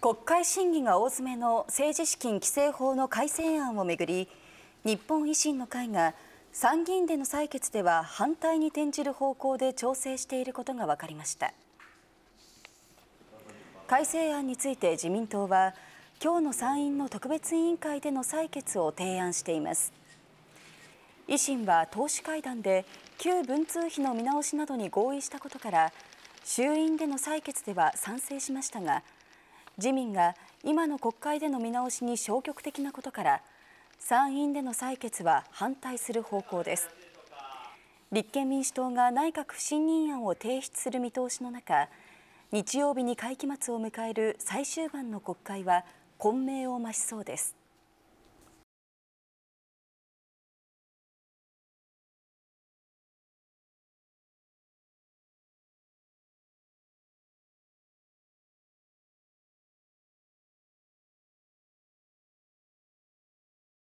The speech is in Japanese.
国会審議が大詰めの政治資金規正法の改正案をめぐり日本維新の会が参議院での採決では反対に転じる方向で調整していることが分かりました改正案について自民党は今日の参院の特別委員会での採決を提案しています維新は党首会談で旧文通費の見直しなどに合意したことから衆院での採決では賛成しましたが自民が今の国会での見直しに消極的なことから参院での採決は反対する方向です立憲民主党が内閣不信任案を提出する見通しの中日曜日に会期末を迎える最終盤の国会は混迷を増しそうです